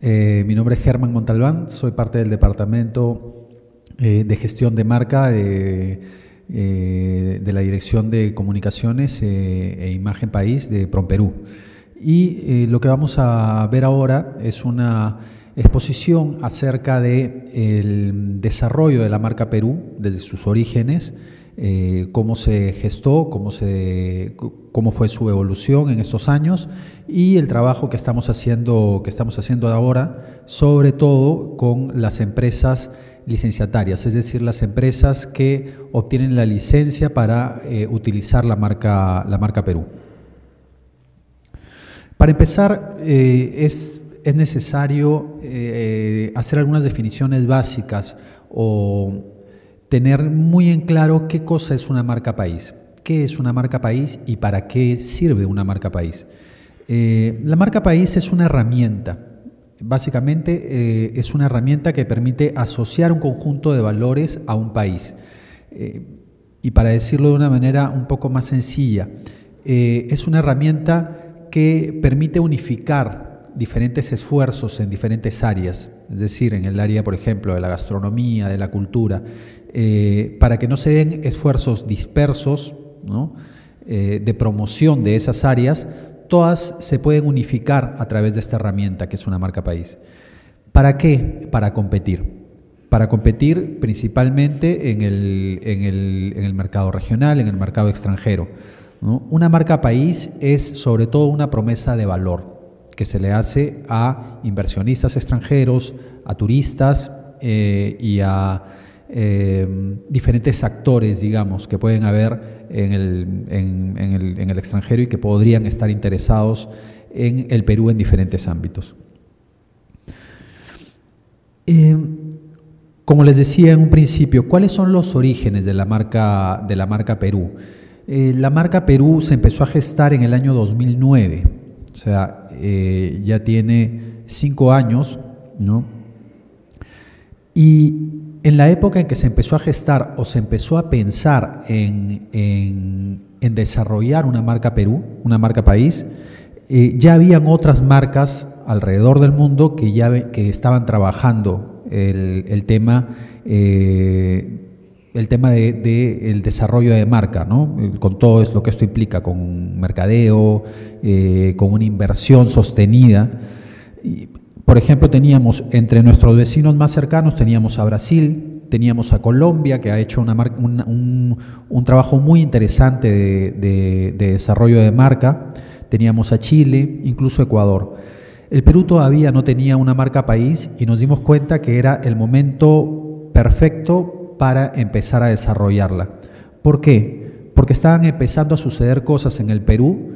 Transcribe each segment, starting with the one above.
Eh, mi nombre es Germán Montalbán, soy parte del departamento eh, de gestión de marca de eh, la Dirección de Comunicaciones e Imagen País de Promperú. Y lo que vamos a ver ahora es una exposición acerca del desarrollo de la marca Perú, desde sus orígenes, eh, cómo se gestó, cómo, se, cómo fue su evolución en estos años y el trabajo que estamos haciendo, que estamos haciendo ahora, sobre todo con las empresas licenciatarias, es decir, las empresas que obtienen la licencia para eh, utilizar la marca, la marca Perú. Para empezar, eh, es, es, necesario hacer algunas definiciones básicas o tener muy en claro qué cosa es una marca país, qué es una marca país y para qué sirve una marca país. Eh, la marca país es una herramienta, básicamente eh, es una herramienta que permite asociar un conjunto de valores a un país. Eh, y para decirlo de una manera un poco más sencilla, es una herramienta que permite unificar diferentes esfuerzos en diferentes áreas es decir, en el área, por ejemplo, de la gastronomía, de la cultura, eh, para que no se den esfuerzos dispersos eh, de promoción de esas áreas, todas se pueden unificar a través de esta herramienta que es una marca país. ¿Para qué? Para competir. Para competir principalmente en el, mercado regional, en el mercado extranjero. Una marca país es sobre todo una promesa de valor que se le hace a inversionistas extranjeros, a turistas eh, y a em, diferentes actores, digamos, que pueden haber en el, extranjero y que podrían estar interesados en el Perú en diferentes ámbitos. Em, como les decía en un principio, ¿cuáles son los orígenes de la marca, de la marca Perú? Eh, la marca Perú se empezó a gestar en el año 2009. O sea, eh, ya tiene cinco años, ¿no? Y en la época en que se empezó a gestar o se empezó a pensar en, desarrollar una marca Perú, una marca país, eh, ya habían otras marcas alrededor del mundo que ya que estaban trabajando el, tema eh, el tema del de, el desarrollo de marca, eh, con todo es lo que esto implica, con mercadeo, eh, con una inversión sostenida. por ejemplo, teníamos entre nuestros vecinos más cercanos, teníamos a Brasil, teníamos a Colombia, que ha hecho un, trabajo muy interesante de desarrollo de marca, teníamos a Chile, incluso Ecuador. El Perú todavía no tenía una marca país y nos dimos cuenta que era el momento perfecto para empezar a desarrollarla. ¿Por qué? Porque estaban empezando a suceder cosas en el Perú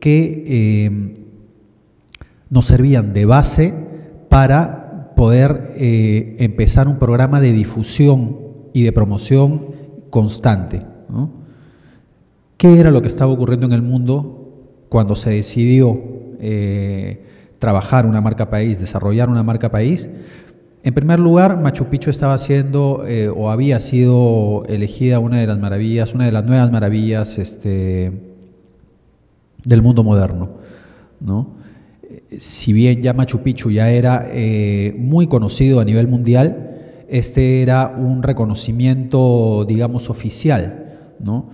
que em, nos servían de base para poder eh, empezar un programa de difusión y de promoción constante. ¿Qué era lo que estaba ocurriendo en el mundo cuando se decidió eh, trabajar una marca país, desarrollar una marca país? En primer lugar, Machu Picchu estaba siendo eh, o había sido elegida una de las maravillas, una de las nuevas maravillas este, del mundo moderno. ¿no? Si bien ya Machu Picchu ya era eh, muy conocido a nivel mundial, este era un reconocimiento, digamos, oficial. ¿no?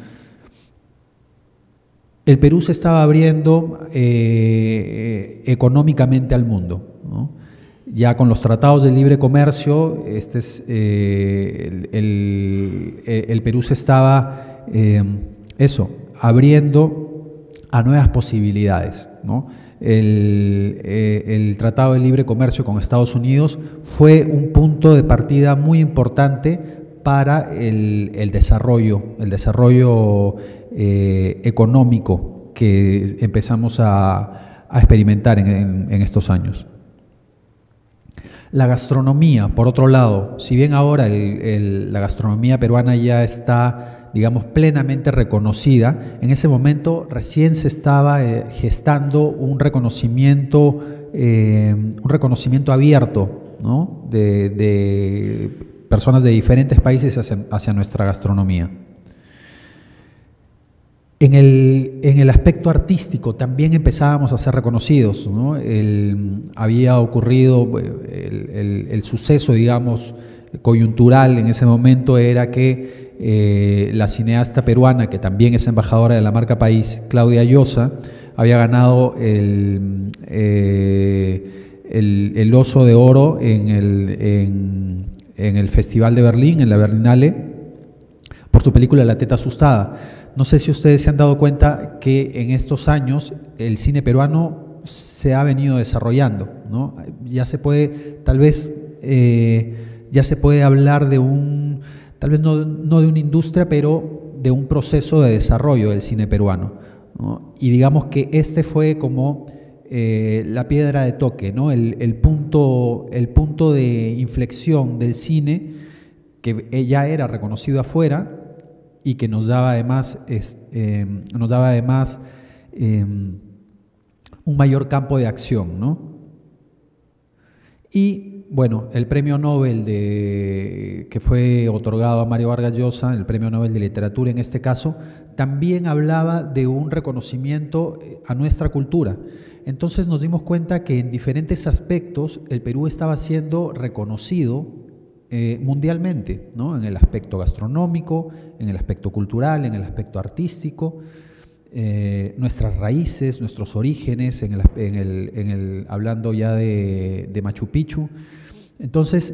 El Perú se estaba abriendo eh, económicamente al mundo. ¿no? Ya con los tratados de libre comercio, este es, eh, eh, el, Perú se estaba, eh, eso, abriendo a nuevas posibilidades. El, Tratado de Libre Comercio con Estados Unidos fue un punto de partida muy importante para el, desarrollo, el desarrollo económico que empezamos a, experimentar en estos años. La gastronomía, por otro lado, si bien ahora la gastronomía peruana ya está, digamos, plenamente reconocida, en ese momento recién se estaba eh, gestando un reconocimiento, eh, un reconocimiento abierto de, personas de diferentes países hacia nuestra gastronomía. En el, aspecto artístico también empezábamos a ser reconocidos. ¿no? había ocurrido eh, el, suceso, digamos, coyuntural en ese momento era que eh, la cineasta peruana, que también es embajadora de la marca País, Claudia Llosa, había ganado el, eh, oso de oro en el, en, en el Festival de Berlín, en la Berlinale, por su película La Teta Asustada. No sé si ustedes se han dado cuenta que en estos años el cine peruano se ha venido desarrollando, ¿no? Ya se puede, tal vez, eh, ya se puede hablar de un, tal vez no, de una industria, pero de un proceso de desarrollo del cine peruano. Y digamos que este fue como eh, la piedra de toque, ¿no? el, punto, el punto de inflexión del cine que ya era reconocido afuera, y que nos daba además, eh, nos daba además eh, un mayor campo de acción. Y bueno, el premio Nobel de, que fue otorgado a Mario Vargas Llosa, el premio Nobel de Literatura en este caso, también hablaba de un reconocimiento eh, a nuestra cultura. Entonces nos dimos cuenta que en diferentes aspectos el Perú estaba siendo reconocido eh, mundialmente, ¿no? en el aspecto gastronómico, en el aspecto cultural, en el aspecto artístico, eh, nuestras raíces, nuestros orígenes, en el, hablando ya de, de Machu Picchu. Entonces,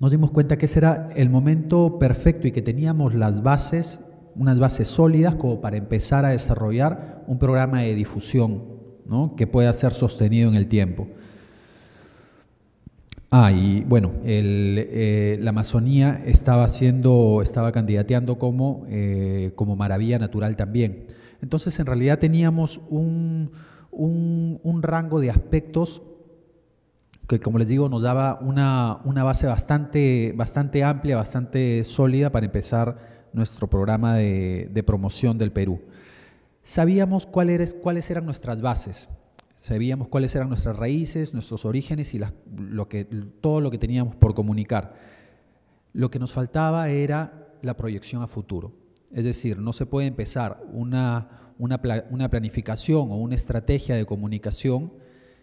nos dimos cuenta que ese era el momento perfecto y que teníamos las bases, unas bases sólidas como para empezar a desarrollar un programa de difusión ¿no? que pueda ser sostenido en el tiempo. Ah, y bueno, eh, la Amazonía estaba siendo, estaba candidateando eh, como, maravilla natural también. Entonces, en realidad teníamos un, rango de aspectos que, como les digo, nos daba una, base bastante, bastante amplia, bastante sólida para empezar nuestro programa de, promoción del Perú. Sabíamos cuál cuáles eran nuestras bases. Sabíamos cuáles eran nuestras raíces, nuestros orígenes y lo que, todo lo que teníamos por comunicar. Lo que nos faltaba era la proyección a futuro. Es decir, no se puede empezar una planificación o una estrategia de comunicación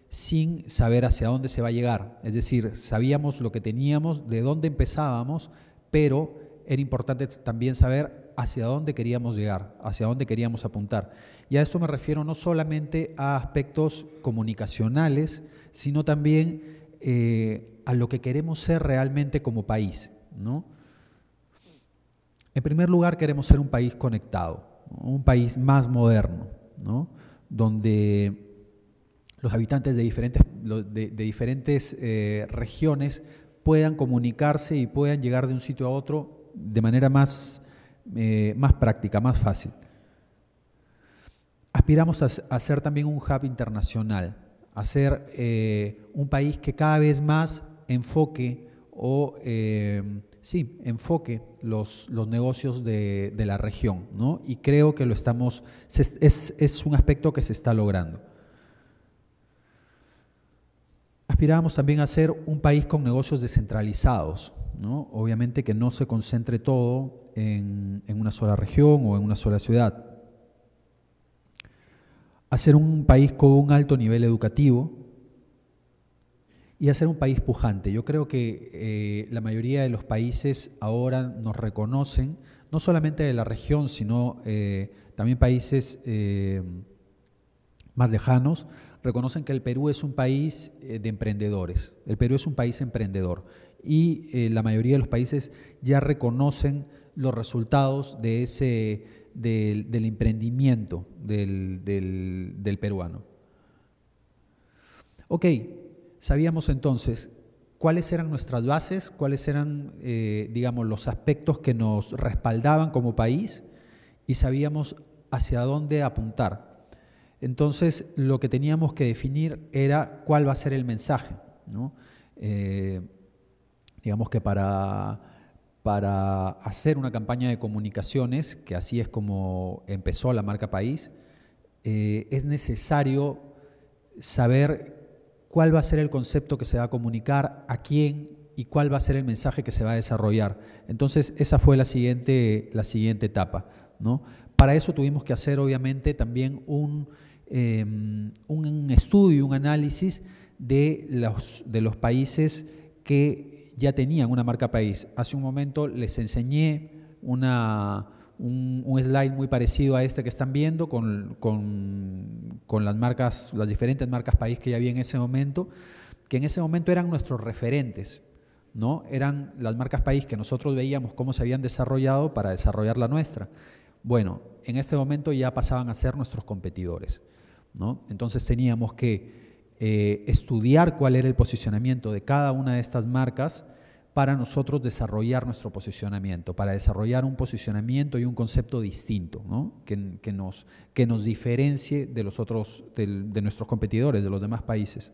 sin saber hacia dónde se va a llegar. Es decir, sabíamos lo que teníamos, de dónde empezábamos, pero era importante también saber hacia dónde queríamos llegar, hacia dónde queríamos apuntar. Y a esto me refiero no solamente a aspectos comunicacionales, sino también eh, a lo que queremos ser realmente como país. ¿no? En primer lugar, queremos ser un país conectado, un país más moderno, donde los habitantes de diferentes, de, diferentes eh, regiones puedan comunicarse y puedan llegar de un sitio a otro de manera más, eh, más práctica, más fácil aspiramos a, ser también un hub internacional, a ser eh, un país que cada vez más enfoque o eh, sí, enfoque los, negocios de, la región, ¿no? Y creo que lo estamos, es, un aspecto que se está logrando. Aspiramos también a ser un país con negocios descentralizados, Obviamente que no se concentre todo en una sola región o en una sola ciudad, hacer un país con un alto nivel educativo y hacer un país pujante. Yo creo que eh, la mayoría de los países ahora nos reconocen, no solamente de la región, sino eh, también países eh, más lejanos, reconocen que el Perú es un país de emprendedores, el Perú es un país emprendedor y la mayoría de los países ya reconocen los resultados de ese del, emprendimiento del, peruano. Ok, sabíamos entonces cuáles eran nuestras bases, cuáles eran, eh, digamos, los aspectos que nos respaldaban como país y sabíamos hacia dónde apuntar. Entonces, lo que teníamos que definir era cuál va a ser el mensaje. Eh, digamos que para para hacer una campaña de comunicaciones, que así es como empezó la marca País, eh, es necesario saber cuál va a ser el concepto que se va a comunicar, a quién y cuál va a ser el mensaje que se va a desarrollar. Entonces, esa fue la siguiente, la siguiente etapa. ¿no? Para eso tuvimos que hacer, obviamente, también un, em, un estudio, un análisis de los, de los países que ya tenían una marca país. Hace un momento les enseñé una, un, slide muy parecido a este que están viendo con, las marcas, las diferentes marcas país que ya había en ese momento, que en ese momento eran nuestros referentes. ¿no? Eran las marcas país que nosotros veíamos cómo se habían desarrollado para desarrollar la nuestra. Bueno, en este momento ya pasaban a ser nuestros competidores. ¿no? Entonces teníamos que eh, estudiar cuál era el posicionamiento de cada una de estas marcas para nosotros desarrollar nuestro posicionamiento, para desarrollar un posicionamiento y un concepto distinto, que, nos, que nos diferencie de, los otros, de nuestros competidores, de los demás países.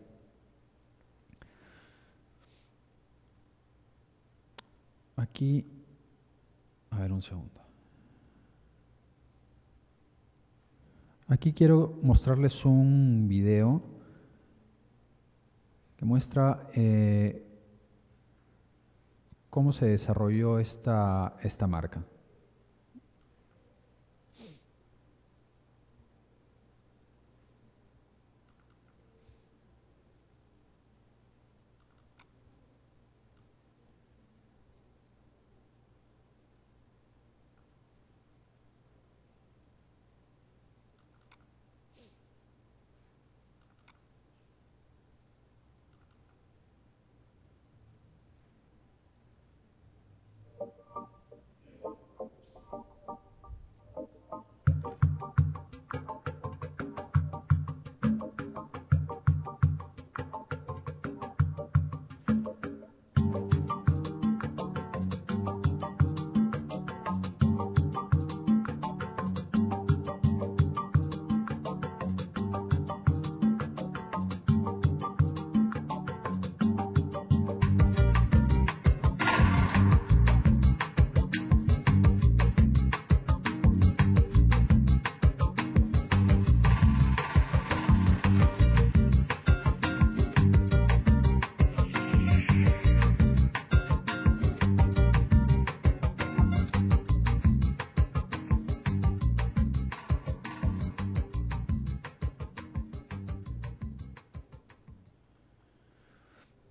Aquí, a ver un segundo. Aquí quiero mostrarles un video que muestra eh, cómo se desarrolló esta, esta marca.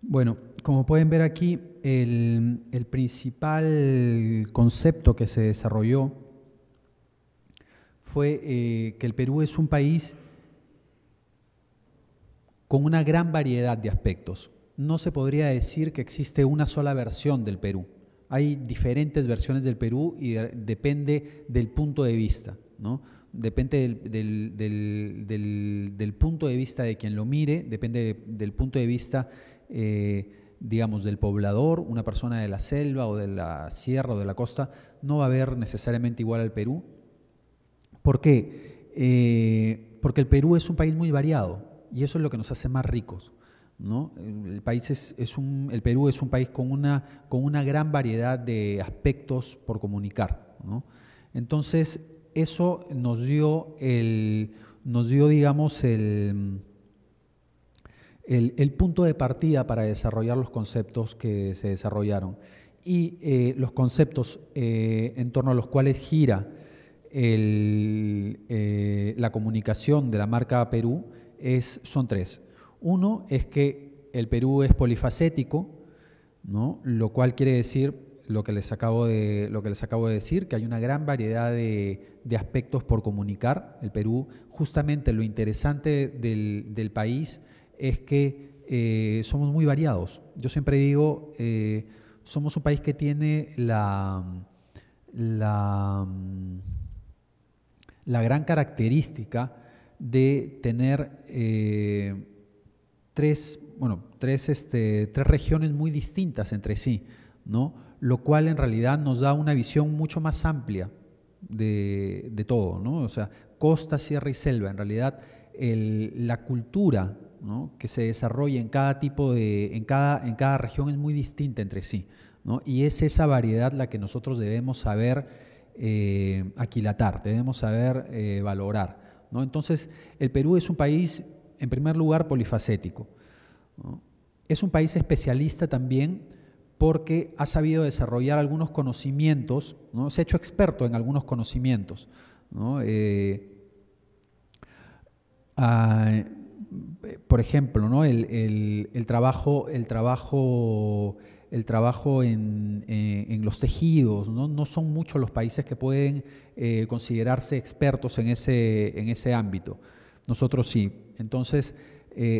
Bueno, como pueden ver aquí, el, principal concepto que se desarrolló fue eh, que el Perú es un país con una gran variedad de aspectos. No se podría decir que existe una sola versión del Perú. Hay diferentes versiones del Perú y depende del punto de vista, ¿no? Depende del, punto de vista de quien lo mire, depende del punto de vista eh, digamos, del poblador, una persona de la selva o de la sierra o de la costa, no va a ver necesariamente igual al Perú. ¿Por qué? Eh, porque el Perú es un país muy variado y eso es lo que nos hace más ricos. ¿no? El, país es, el Perú es un país con una, con una gran variedad de aspectos por comunicar. Entonces, eso nos dio, el, nos dio digamos, el, el, punto de partida para desarrollar los conceptos que se desarrollaron y eh, los conceptos eh, en torno a los cuales gira eh, la comunicación de la marca Perú son tres. Uno es que el Perú es polifacético, lo cual quiere decir lo que les acabo de, lo que les acabo de decir, que hay una gran variedad de, aspectos por comunicar. El Perú, justamente lo interesante del país es que eh, somos muy variados. Yo siempre digo, eh, somos un país que tiene la, la, mm, la gran característica de tener eh, tres, bueno, tres, este, tres regiones muy distintas entre sí, ¿no? lo cual en realidad nos da una visión mucho más amplia de, todo, ¿no? o sea, costa, sierra y selva. En realidad, la cultura que se desarrolla en cada tipo de, en cada, en cada región es muy distinta entre sí. Y es esa variedad la que nosotros debemos saber eh, aquilatar, debemos saber eh, valorar. Entonces, el Perú es un país, en primer lugar, polifacético. Es un país especialista también porque ha sabido desarrollar algunos conocimientos, ¿no? se ha hecho experto en algunos conocimientos. ¿no? Eh, ah, eh, por ejemplo, el, trabajo, eh, en, los tejidos. ¿no? son muchos los países que pueden eh, considerarse expertos en ese, ámbito. Nosotros sí. Entonces,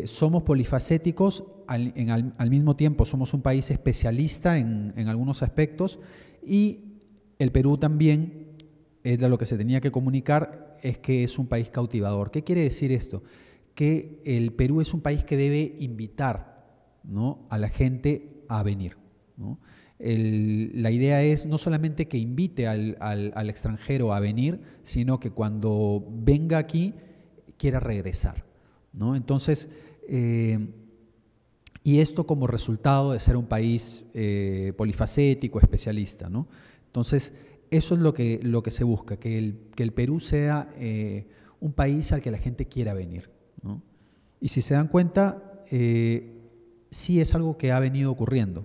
somos polifacéticos, al, mismo tiempo somos un país especialista en, en algunos aspectos y el Perú también, era lo que se tenía que comunicar, es que es un país cautivador. ¿Qué quiere decir esto? que el Perú es un país que debe invitar a la gente a venir. la idea es no solamente que invite al, extranjero a venir, sino que cuando venga aquí quiera regresar. Entonces, eh, y esto como resultado de ser un país eh, polifacético, especialista. Entonces, eso es lo que, se busca, que el, Perú sea eh, un país al que la gente quiera venir. Y si se dan cuenta, eh, sí es algo que ha venido ocurriendo.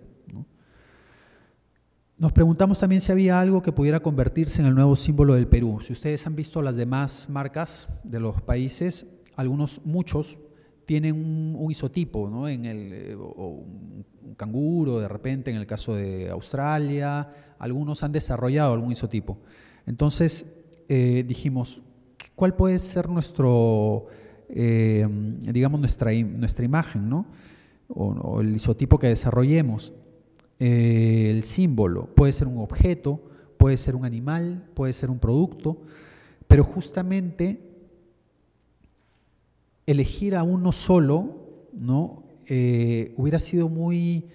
Nos preguntamos también si había algo que pudiera convertirse en el nuevo símbolo del Perú. Si ustedes han visto las demás marcas de los países, algunos, muchos, tienen un, isotipo, ¿no? en el, eh, un canguro, de repente, en el caso de Australia, algunos han desarrollado algún isotipo. Entonces, eh, dijimos, ¿cuál puede ser nuestro eh, digamos, nuestra, imagen, O, el isotipo que desarrollemos. Eh, el símbolo puede ser un objeto, puede ser un animal, puede ser un producto, pero justamente elegir a uno solo, ¿no? Eh, hubiera sido muy,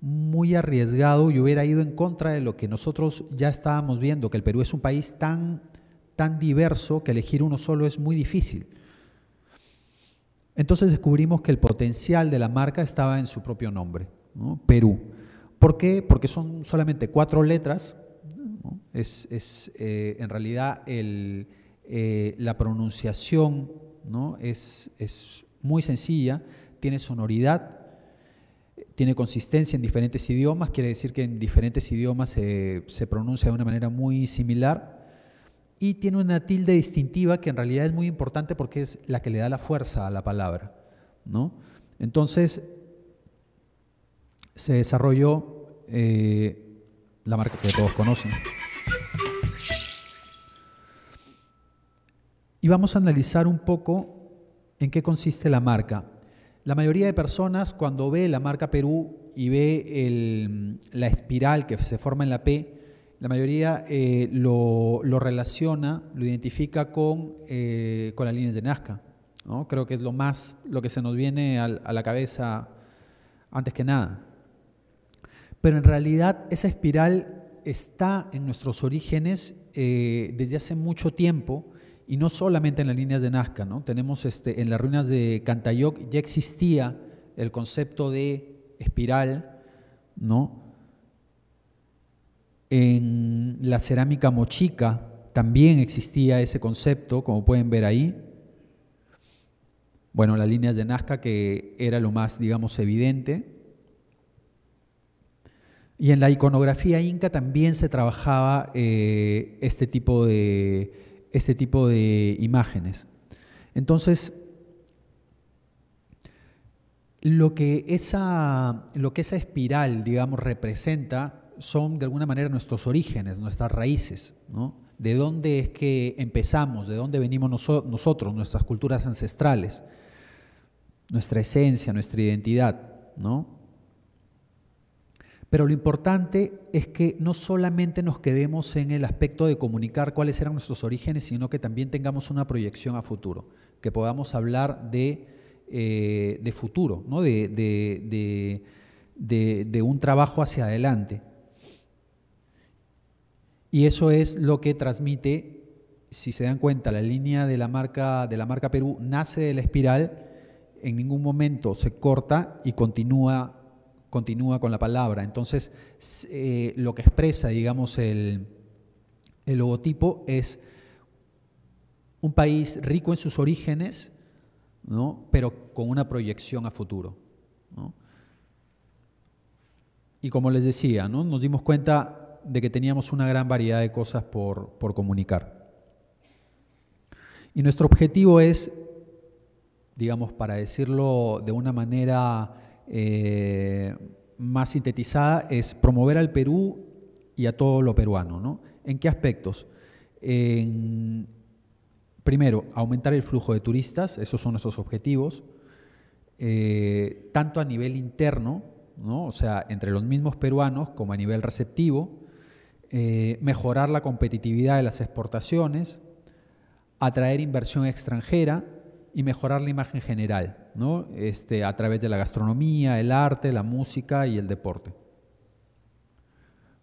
muy arriesgado y hubiera ido en contra de lo que nosotros ya estábamos viendo, que el Perú es un país tan, tan diverso que elegir uno solo es muy difícil. Entonces descubrimos que el potencial de la marca estaba en su propio nombre, Perú. ¿Por qué? Porque son solamente cuatro letras. Es, eh, en realidad eh, la pronunciación es, muy sencilla, tiene sonoridad, tiene consistencia en diferentes idiomas, quiere decir que en diferentes idiomas se pronuncia de una manera muy similar y tiene una tilde distintiva que en realidad es muy importante porque es la que le da la fuerza a la palabra. ¿no? Entonces, se desarrolló eh, la marca que todos conocen. Y vamos a analizar un poco en qué consiste la marca. La mayoría de personas cuando ve la marca Perú y ve la espiral que se forma en la P, la mayoría eh, lo, relaciona, lo identifica con, eh, con las líneas de Nazca. Creo que es lo más, lo que se nos viene a, la cabeza antes que nada. Pero en realidad esa espiral está en nuestros orígenes eh, desde hace mucho tiempo y no solamente en las líneas de Nazca. Tenemos este, en las ruinas de Cantayoc ya existía el concepto de espiral, ¿no? En la cerámica mochica también existía ese concepto, como pueden ver ahí. Bueno, la línea de Nazca, que era lo más, digamos, evidente. Y en la iconografía inca también se trabajaba eh, este, tipo de, este tipo de imágenes. Entonces, lo que, lo que esa espiral, digamos, representa son de alguna manera nuestros orígenes, nuestras raíces, ¿no? De dónde es que empezamos, de dónde venimos nosotros, nuestras culturas ancestrales, nuestra esencia, nuestra identidad, ¿no? Pero lo importante es que no solamente nos quedemos en el aspecto de comunicar cuáles eran nuestros orígenes, sino que también tengamos una proyección a futuro, que podamos hablar de, eh, futuro, ¿no? de, un trabajo hacia adelante. Y eso es lo que transmite, si se dan cuenta, la línea de la marca, de la marca Perú nace de la espiral, en ningún momento se corta y continúa, continúa con la palabra. Entonces, eh, lo que expresa, digamos, el, logotipo es un país rico en sus orígenes, pero con una proyección a futuro. Y como les decía, ¿no? nos dimos cuenta de que teníamos una gran variedad de cosas por, comunicar. Y nuestro objetivo es, digamos, para decirlo de una manera eh, más sintetizada, es promover al Perú y a todo lo peruano. ¿En qué aspectos? primero, aumentar el flujo de turistas, esos son nuestros objetivos, eh, tanto a nivel interno, ¿no? o sea, entre los mismos peruanos como a nivel receptivo, eh, mejorar la competitividad de las exportaciones, atraer inversión extranjera y mejorar la imagen general, ¿no? este, a través de la gastronomía, el arte, la música y el deporte.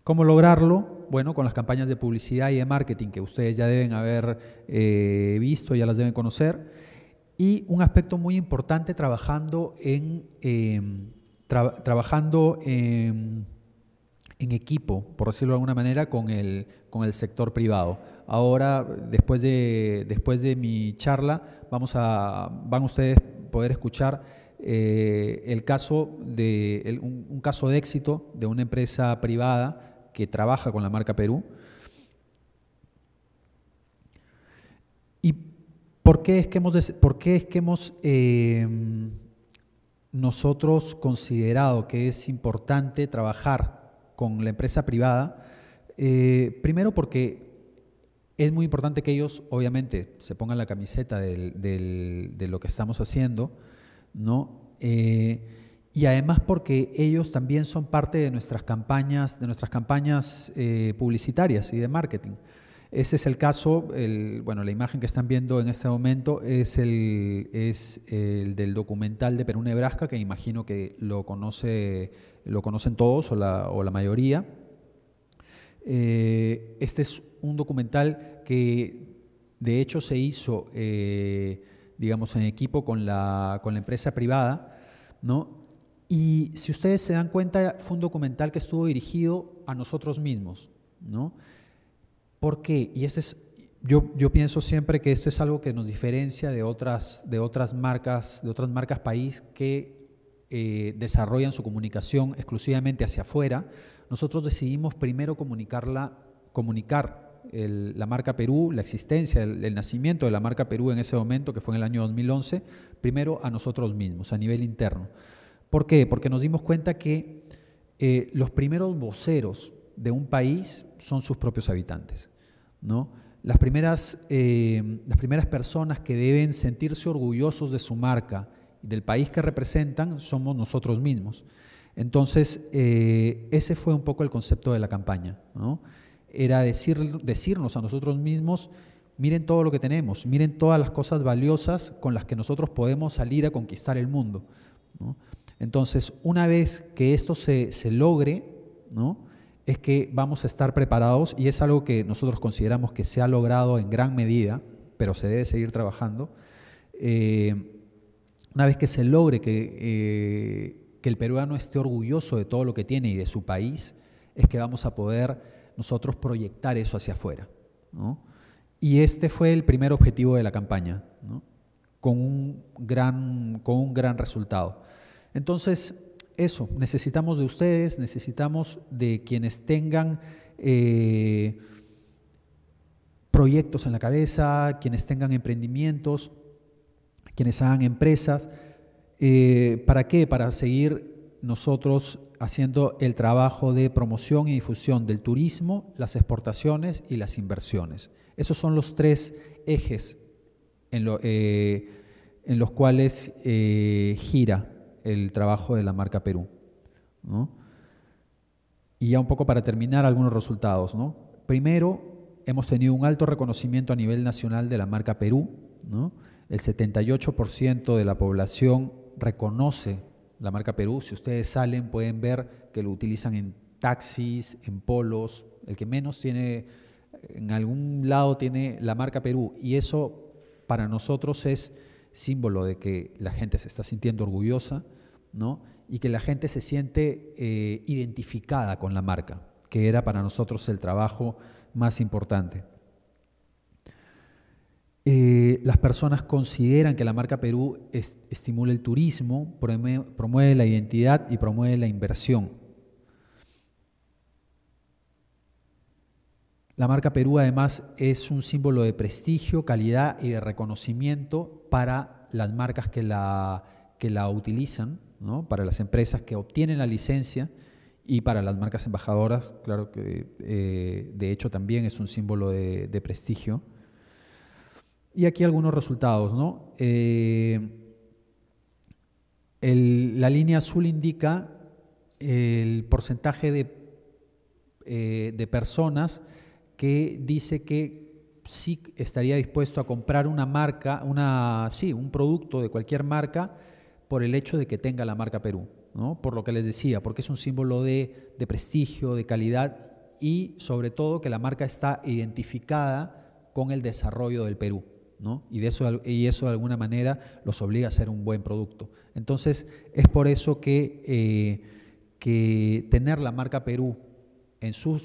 ¿Cómo lograrlo? Bueno, con las campañas de publicidad y de marketing que ustedes ya deben haber eh, visto, ya las deben conocer. Y un aspecto muy importante trabajando en... Em, trabajando en en equipo, por decirlo de alguna manera, con el, con el sector privado. Ahora, después de, después de mi charla, van ustedes a poder escuchar eh, el caso de, un, caso de éxito de una empresa privada que trabaja con la marca Perú. ¿Y por qué es que hemos, por qué es que hemos em, nosotros considerado que es importante trabajar con la empresa privada, eh, primero porque es muy importante que ellos, obviamente, se pongan la camiseta de lo que estamos haciendo, ¿no? Eh, y además porque ellos también son parte de nuestras campañas, de nuestras campañas eh, publicitarias y de marketing. Ese es el caso, bueno, la imagen que están viendo en este momento es el, es del documental de Perú Nebraska, que imagino que lo, conoce, lo conocen todos o la, mayoría. Eh, este es un documental que de hecho se hizo, eh, digamos, en equipo con la, con la empresa privada, ¿no? Y si ustedes se dan cuenta, fue un documental que estuvo dirigido a nosotros mismos, ¿no? ¿Por qué? Y este es, yo, pienso siempre que esto es algo que nos diferencia de otras, de otras marcas, de otras marcas país que eh, desarrollan su comunicación exclusivamente hacia afuera. Nosotros decidimos primero comunicarla, comunicar la marca Perú, la existencia, el, nacimiento de la marca Perú en ese momento, que fue en el año 2011, primero a nosotros mismos, a nivel interno. ¿Por qué? Porque nos dimos cuenta que eh, los primeros voceros de un país son sus propios habitantes. Las primeras, eh, las primeras personas que deben sentirse orgullosos de su marca y del país que representan somos nosotros mismos. Entonces, eh, ese fue un poco el concepto de la campaña. Era decir, decirnos a nosotros mismos, miren todo lo que tenemos, miren todas las cosas valiosas con las que nosotros podemos salir a conquistar el mundo. Entonces, una vez que esto se, se logre, ¿no? es que vamos a estar preparados y es algo que nosotros consideramos que se ha logrado en gran medida, pero se debe seguir trabajando. Eh, una vez que se logre que, eh, que el peruano esté orgulloso de todo lo que tiene y de su país, es que vamos a poder nosotros proyectar eso hacia afuera. Y este fue el primer objetivo de la campaña, con, un gran, con un gran resultado. Entonces, eso, necesitamos de ustedes, necesitamos de quienes tengan eh, proyectos en la cabeza, quienes tengan emprendimientos, quienes hagan empresas. Eh, ¿Para qué? Para seguir nosotros haciendo el trabajo de promoción y difusión del turismo, las exportaciones y las inversiones. Esos son los tres ejes en eh, los cuales gira el trabajo de la marca Perú. Y ya un poco para terminar, algunos resultados. Primero, hemos tenido un alto reconocimiento a nivel nacional de la marca Perú. El 78% de la población reconoce la marca Perú. Si ustedes salen, pueden ver que lo utilizan en taxis, en polos. El que menos tiene, en algún lado tiene la marca Perú. Y eso para nosotros es símbolo de que la gente se está sintiendo orgullosa y que la gente se siente eh, identificada con la marca, que era para nosotros el trabajo más importante. Eh, las personas consideran que la marca Perú estimula el turismo, promueve la identidad y promueve la inversión. La marca Perú además es un símbolo de prestigio, calidad y de reconocimiento para las marcas que la, que la utilizan, ¿no? para las empresas que obtienen la licencia y para las marcas embajadoras, claro que eh, de hecho también es un símbolo de, prestigio. Y aquí algunos resultados. Eh, la línea azul indica el porcentaje eh, de, personas que dice que sí estaría dispuesto a comprar una marca, una, sí, un producto de cualquier marca por el hecho de que tenga la marca Perú, ¿no? por lo que les decía, porque es un símbolo de, prestigio, de calidad y sobre todo que la marca está identificada con el desarrollo del Perú. Y, de eso, y eso de alguna manera los obliga a ser un buen producto. Entonces es por eso que, eh, que tener la marca Perú en sus,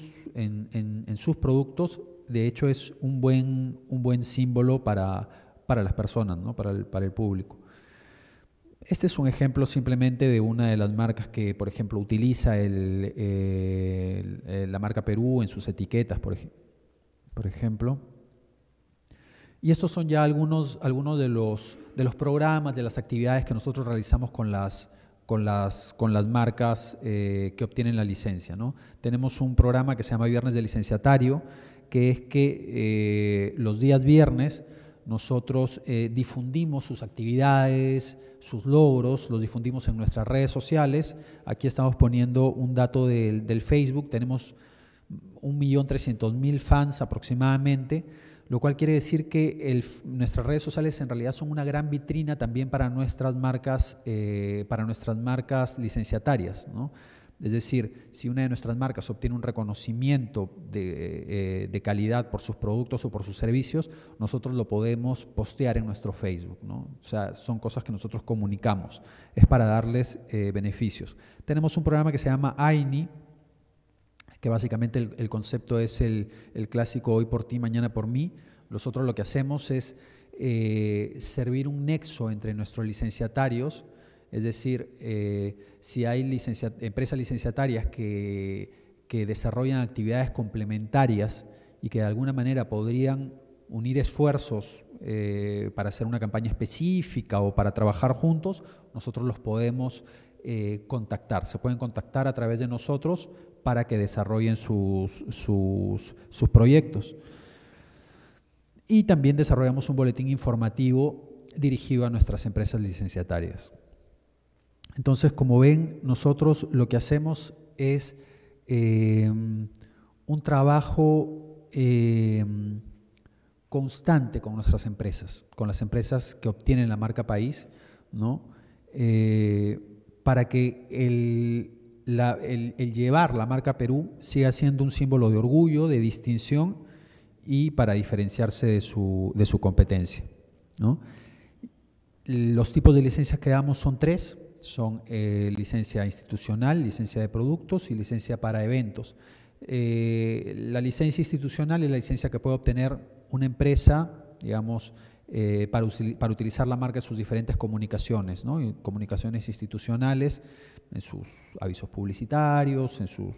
sus productos de hecho es un buen, un buen símbolo para, para las personas, ¿no? para el público. Este es un ejemplo simplemente de una de las marcas que, por ejemplo, utiliza la marca Perú en sus etiquetas, por, ejemplo. Y estos son ya algunos, algunos de, los, programas, de las actividades que nosotros realizamos con las, marcas eh, que obtienen la licencia. Tenemos un programa que se llama Viernes de Licenciatario, que es que eh, los días viernes nosotros eh, difundimos sus actividades, sus logros, los difundimos en nuestras redes sociales. Aquí estamos poniendo un dato del, Facebook, tenemos 1.300.000 fans aproximadamente, lo cual quiere decir que nuestras redes sociales en realidad son una gran vitrina también para nuestras marcas, eh, para nuestras marcas licenciatarias. ¿no? Es decir, si una de nuestras marcas obtiene un reconocimiento eh, de, calidad por sus productos o por sus servicios, nosotros lo podemos postear en nuestro Facebook. ¿no? O sea, son cosas que nosotros comunicamos. Es para darles eh, beneficios. Tenemos un programa que se llama AINI, que básicamente el, concepto es el, clásico hoy por ti, mañana por mí. Nosotros lo que hacemos es eh, servir un nexo entre nuestros licenciatarios es decir, eh, si hay empresas licenciatarias que, desarrollan actividades complementarias y que de alguna manera podrían unir esfuerzos eh, para hacer una campaña específica o para trabajar juntos, nosotros los podemos eh, contactar. Se pueden contactar a través de nosotros para que desarrollen sus proyectos. Y también desarrollamos un boletín informativo dirigido a nuestras empresas licenciatarias. Entonces, como ven, nosotros lo que hacemos es em, un trabajo em, constante con nuestras empresas, con las empresas que obtienen la marca país, eh, para que el, llevar la marca Perú siga siendo un símbolo de orgullo, de distinción y para diferenciarse de su, competencia. Los tipos de licencias que damos son tres, son eh, licencia institucional, licencia de productos y licencia para eventos. Eh, la licencia institucional es la licencia que puede obtener una empresa, digamos, eh, para, utilizar la marca en sus diferentes comunicaciones, ¿no? comunicaciones institucionales, en sus avisos publicitarios, en sus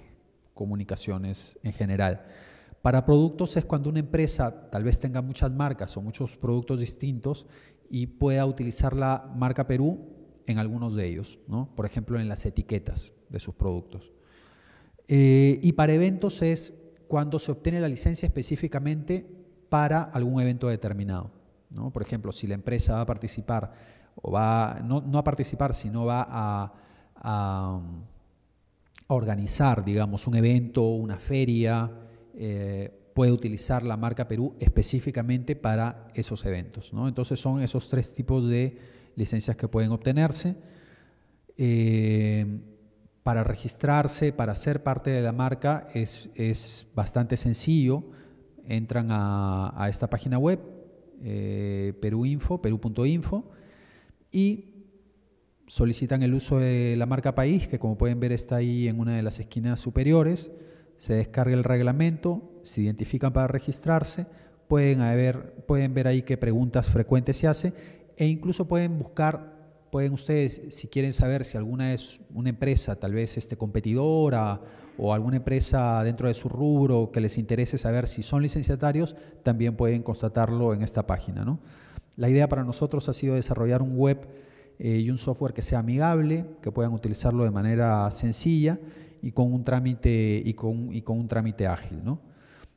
comunicaciones en general. Para productos es cuando una empresa tal vez tenga muchas marcas o muchos productos distintos y pueda utilizar la marca Perú en algunos de ellos, por ejemplo en las etiquetas de sus productos. Eh, y para eventos es cuando se obtiene la licencia específicamente para algún evento determinado. Por ejemplo, si la empresa va a participar, o va, no, no a participar, sino va a, organizar, digamos, un evento, una feria, eh, puede utilizar la marca Perú específicamente para esos eventos. Entonces son esos tres tipos de licencias que pueden obtenerse. Eh, para registrarse, para ser parte de la marca, es, bastante sencillo. Entran a, esta página web, eh, peruinfo, peru.info, y solicitan el uso de la marca país, que como pueden ver está ahí en una de las esquinas superiores, se descarga el reglamento, se identifican para registrarse, pueden, pueden ver ahí qué preguntas frecuentes se hace e incluso pueden buscar, pueden ustedes, si quieren saber si alguna es una empresa tal vez este, competidora o alguna empresa dentro de su rubro que les interese saber si son licenciatarios, también pueden constatarlo en esta página. La idea para nosotros ha sido desarrollar un web eh, y un software que sea amigable, que puedan utilizarlo de manera sencilla y con un trámite, y con, y con un trámite ágil.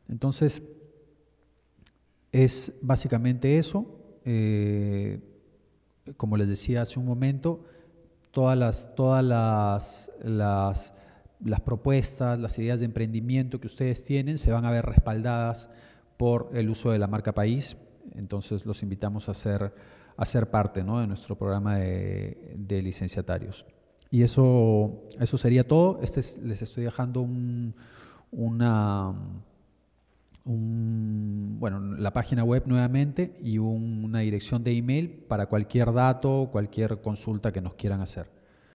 Entonces, es básicamente eso. Eh, como les decía hace un momento, todas las, propuestas, las ideas de emprendimiento que ustedes tienen se van a ver respaldadas por el uso de la marca país. Entonces los invitamos a ser, parte de nuestro programa de, licenciatarios. Y eso, sería todo. Este les estoy dejando una, un, bueno, la página web nuevamente y una dirección de email para cualquier dato, cualquier consulta que nos quieran hacer.